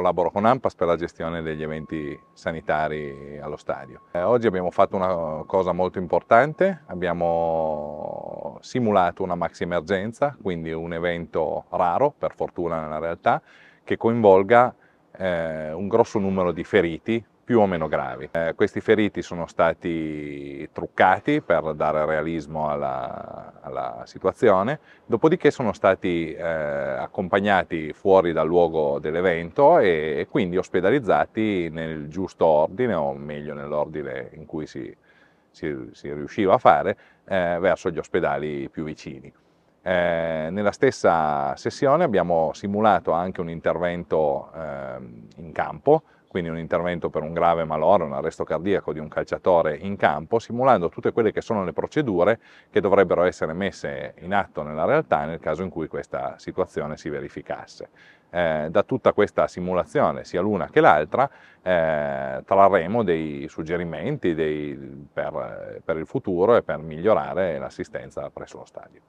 collaboro con AMPAS per la gestione degli eventi sanitari allo stadio. Eh, oggi abbiamo fatto una cosa molto importante, abbiamo simulato una maxi emergenza, quindi un evento raro, per fortuna nella realtà, che coinvolga eh, un grosso numero di feriti più o meno gravi. Eh, questi feriti sono stati truccati per dare realismo alla, alla situazione, dopodiché sono stati eh, accompagnati fuori dal luogo dell'evento e, e, quindi ospedalizzati nel giusto ordine, o meglio nell'ordine in cui si, si, si, riusciva a fare, eh, verso gli ospedali più vicini. Eh, nella stessa sessione abbiamo simulato anche un intervento eh, in campo quindi un intervento per un grave malore, un arresto cardiaco di un calciatore in campo, simulando tutte quelle che sono le procedure che dovrebbero essere messe in atto nella realtà nel caso in cui questa situazione si verificasse. Eh, da tutta questa simulazione, sia l'una che l'altra, eh, trarremo dei suggerimenti dei, per, per il futuro e per migliorare l'assistenza presso lo stadio.